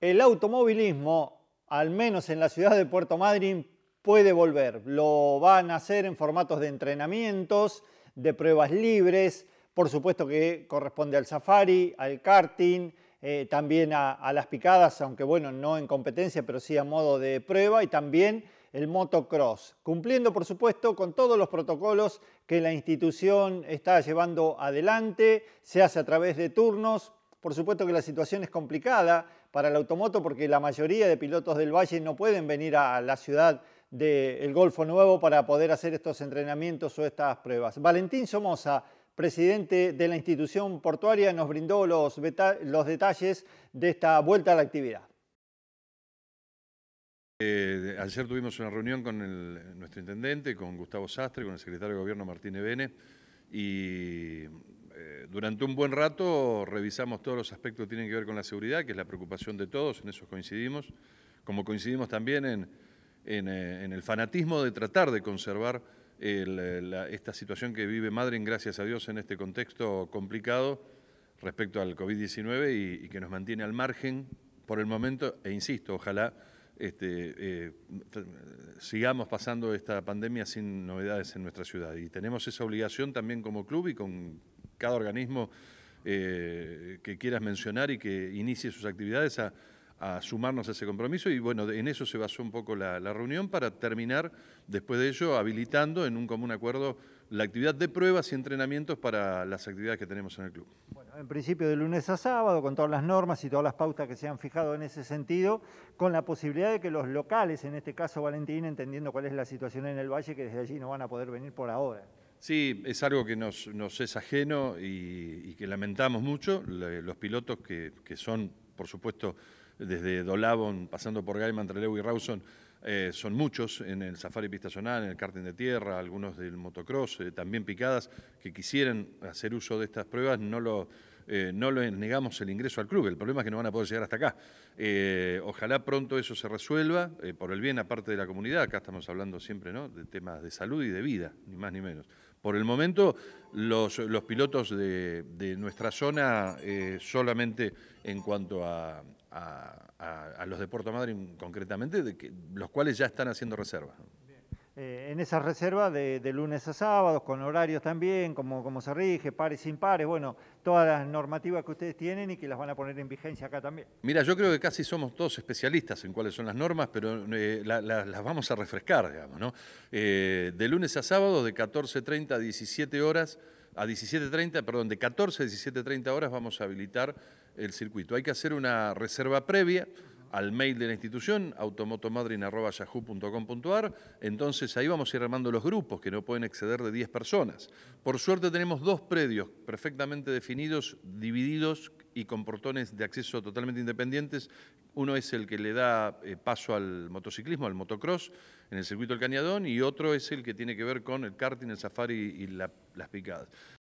el automovilismo, al menos en la ciudad de Puerto Madryn, puede volver. Lo van a hacer en formatos de entrenamientos, de pruebas libres, por supuesto que corresponde al safari, al karting, eh, también a, a, las picadas, aunque bueno, no en competencia, pero sí a modo de prueba, y también el motocross, cumpliendo por supuesto con todos los protocolos que la institución está llevando adelante, se hace a través de turnos, por supuesto que la situación es complicada para el automoto porque la mayoría de pilotos del Valle no pueden venir a la ciudad del Golfo Nuevo para poder hacer estos entrenamientos o estas pruebas. Valentín Somoza, presidente de la institución portuaria, nos brindó los, detalles de esta vuelta a la actividad. Eh, ayer tuvimos una reunión con nuestro intendente, con Gustavo Sastre, con el secretario de Gobierno Martínez Ebene, y eh, durante un buen rato revisamos todos los aspectos que tienen que ver con la seguridad, que es la preocupación de todos, en eso coincidimos, como coincidimos también en, en, eh, el fanatismo de tratar de conservar eh, esta situación que vive Madrid, gracias a Dios, en este contexto complicado respecto al COVID-19 y, que nos mantiene al margen por el momento, e insisto, ojalá este, sigamos pasando esta pandemia sin novedades en nuestra ciudad. Y tenemos esa obligación también como club y con cada organismo eh, que quieras mencionar y que inicie sus actividades a, sumarnos a ese compromiso. Y bueno, en eso se basó un poco la, la reunión para terminar, después de ello, habilitando en un común acuerdo la actividad de pruebas y entrenamientos para las actividades que tenemos en el club. Bueno, en principio de lunes a sábado, con todas las normas y todas las pautas que se han fijado en ese sentido, con la posibilidad de que los locales, en este caso Valentín, entendiendo cuál es la situación en el valle, que desde allí no van a poder venir por ahora. Sí, es algo que nos, es ajeno y, que lamentamos mucho. Los pilotos que, son, por supuesto, desde Dolabon, pasando por Gaiman, Trelew y Rawson, eh, son muchos en el safari pistacional, en el karting de tierra, algunos del motocross, eh, también picadas, que quisieran hacer uso de estas pruebas, no lo, eh, no negamos el ingreso al club. El problema es que no van a poder llegar hasta acá. ojalá pronto eso se resuelva, por el bien aparte de la comunidad. Acá estamos hablando siempre ¿no? de temas de salud y de vida, ni más ni menos. Por el momento, los, pilotos de, nuestra zona, eh, solamente en cuanto a, los de Puerto Madryn concretamente, los cuales ya están haciendo reservas. Eh, en esas reservas de, lunes a sábados, con horarios también, como, como se rige, pares, sin pares, bueno, todas las normativas que ustedes tienen y que las van a poner en vigencia acá también. Mira, yo creo que casi somos todos especialistas en cuáles son las normas, pero eh, las vamos a refrescar, digamos, ¿no? Eh, de lunes a sábado, de 14.30 a 17 horas, a 17.30, perdón, de 14 a 17.30 horas vamos a habilitar el circuito. Hay que hacer una reserva previa al mail de la institución, automotomadrin.yahoo.com.ar. Entonces ahí vamos a ir armando los grupos que no pueden exceder de 10 personas. Por suerte tenemos dos predios perfectamente definidos, divididos y con portones de acceso totalmente independientes. Uno es el que le da eh, paso al motociclismo, al motocross, en el circuito del Cañadón, y otro es el que tiene que ver con el karting, el safari y las picadas.